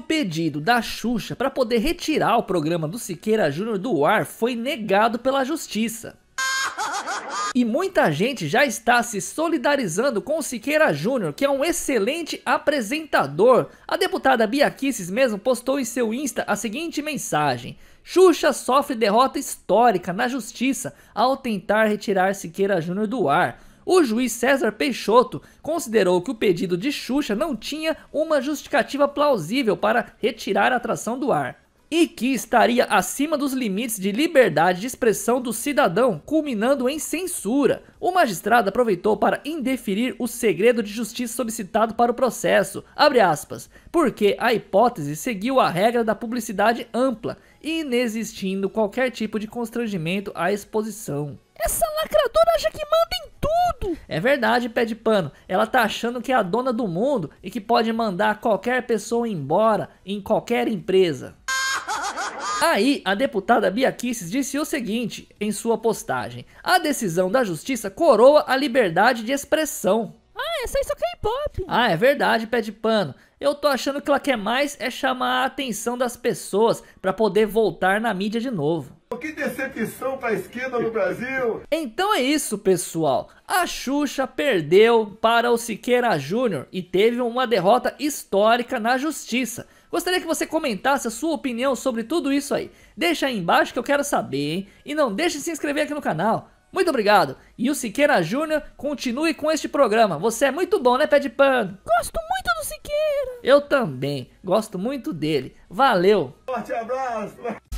o pedido da Xuxa para poder retirar o programa do Siqueira Júnior do ar foi negado pela justiça. E muita gente já está se solidarizando com o Siqueira Júnior, que é um excelente apresentador. A deputada Bia Kisses mesmo postou em seu Insta a seguinte mensagem: Xuxa sofre derrota histórica na justiça ao tentar retirar Siqueira Júnior do ar o juiz César Peixoto considerou que o pedido de Xuxa não tinha uma justificativa plausível para retirar a atração do ar e que estaria acima dos limites de liberdade de expressão do cidadão, culminando em censura. O magistrado aproveitou para indeferir o segredo de justiça solicitado para o processo, aspas, porque a hipótese seguiu a regra da publicidade ampla, inexistindo qualquer tipo de constrangimento à exposição governadora acha que manda em tudo. É verdade, pé de pano. Ela tá achando que é a dona do mundo e que pode mandar qualquer pessoa embora em qualquer empresa. Aí, a deputada Bia Kisses disse o seguinte em sua postagem: A decisão da justiça coroa a liberdade de expressão. Ah, essa aí só K-pop. É ah, é verdade, pé de pano. Eu tô achando que ela quer mais é chamar a atenção das pessoas para poder voltar na mídia de novo que decepção pra esquerda no Brasil. Então é isso, pessoal. A Xuxa perdeu para o Siqueira Júnior e teve uma derrota histórica na justiça. Gostaria que você comentasse a sua opinião sobre tudo isso aí. Deixa aí embaixo que eu quero saber, hein? E não deixe de se inscrever aqui no canal. Muito obrigado. E o Siqueira Júnior continue com este programa. Você é muito bom, né, Pé de Pano? Gosto muito do Siqueira. Eu também. Gosto muito dele. Valeu. Forte abraço.